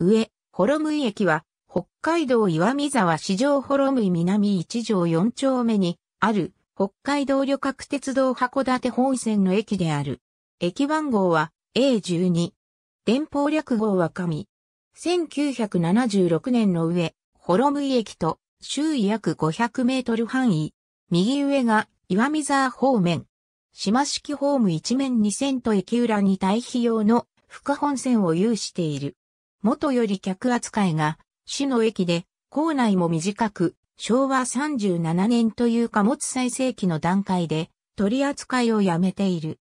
上、ホロムイ駅は、北海道岩見沢市場ホロムイ南一条四丁目に、ある、北海道旅客鉄道函館本線の駅である。駅番号は A12。電報略号は神。1976年の上、ホロムイ駅と周囲約500メートル範囲。右上が岩見沢方面。島式ホーム一面2線と駅裏に対比用の深本線を有している。元より客扱いが、市の駅で、構内も短く、昭和37年という貨物最盛期の段階で、取り扱いをやめている。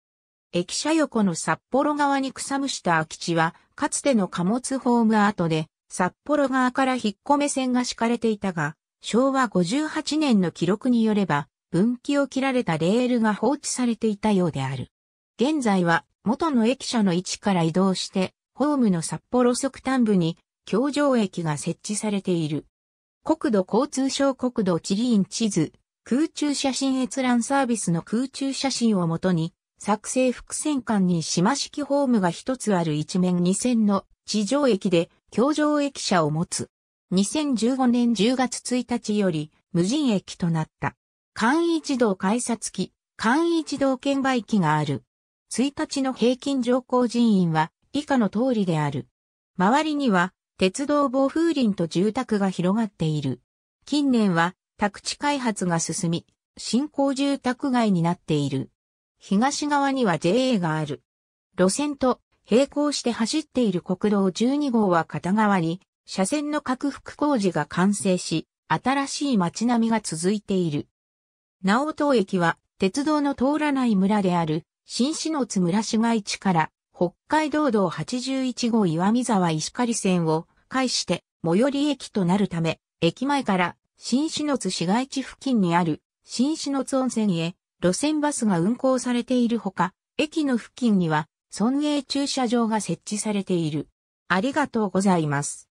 駅舎横の札幌側に草むした空き地は、かつての貨物ホーム跡で、札幌側から引っ込め線が敷かれていたが、昭和58年の記録によれば、分岐を切られたレールが放置されていたようである。現在は、元の駅舎の位置から移動して、ホームの札幌側端部に、橋上駅が設置されている。国土交通省国土地理院地図、空中写真閲覧サービスの空中写真をもとに、作成伏線間に島式ホームが一つある一面二線の地上駅で、橋上駅舎を持つ。2015年10月1日より、無人駅となった。簡易自動改札機、簡易自動券売機がある。1日の平均乗降人員は以下の通りである。周りには鉄道防風林と住宅が広がっている。近年は宅地開発が進み、新興住宅街になっている。東側には JA がある。路線と並行して走っている国道12号は片側に、車線の拡幅工事が完成し、新しい街並みが続いている。直東駅は鉄道の通らない村である、新市の津村市街地から北海道道81号岩見沢石狩線を介して最寄り駅となるため、駅前から新篠津市街地付近にある新篠津温泉へ路線バスが運行されているほか、駅の付近には村営駐車場が設置されている。ありがとうございます。